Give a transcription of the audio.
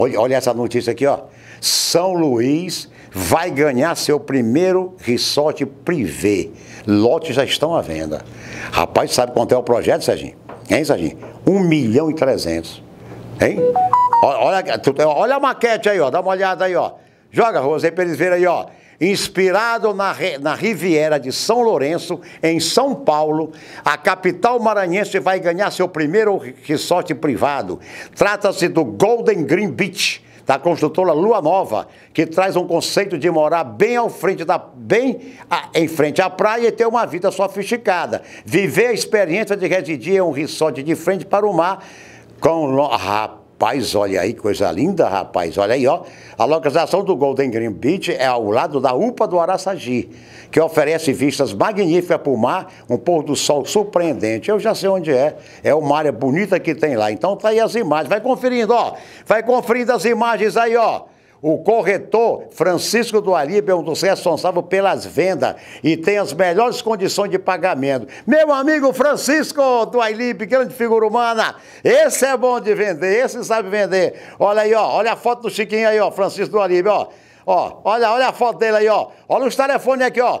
Olha, olha essa notícia aqui, ó. São Luís vai ganhar seu primeiro resort privê. Lotes já estão à venda. Rapaz, sabe quanto é o projeto, Serginho? Hein, Serginho? 1 milhão e 300. Hein? Olha, olha, a maquete aí, ó. Dá uma olhada aí, ó. Joga, Rosé, pra eles verem aí, ó inspirado na, na Riviera de São Lourenço, em São Paulo, a capital maranhense vai ganhar seu primeiro resort privado. Trata-se do Golden Green Beach da construtora Lua Nova, que traz um conceito de morar bem ao frente da bem a, em frente à praia e ter uma vida sofisticada, viver a experiência de residir em um resort de frente para o mar com ah, Rapaz, olha aí, coisa linda, rapaz. Olha aí, ó. A localização do Golden Green Beach é ao lado da UPA do Araçagi, que oferece vistas magníficas para o mar, um pôr do sol surpreendente. Eu já sei onde é. É uma área bonita que tem lá. Então tá aí as imagens. Vai conferindo, ó. Vai conferindo as imagens aí, ó. O corretor Francisco do Alibe é um dos responsáveis pelas vendas e tem as melhores condições de pagamento. Meu amigo Francisco do Alibe, grande figura humana, esse é bom de vender, esse sabe vender. Olha aí, ó, olha a foto do Chiquinho aí, ó, Francisco do Alibe, ó. Ó, olha, olha a foto dele aí, ó. Olha os telefones aqui, ó.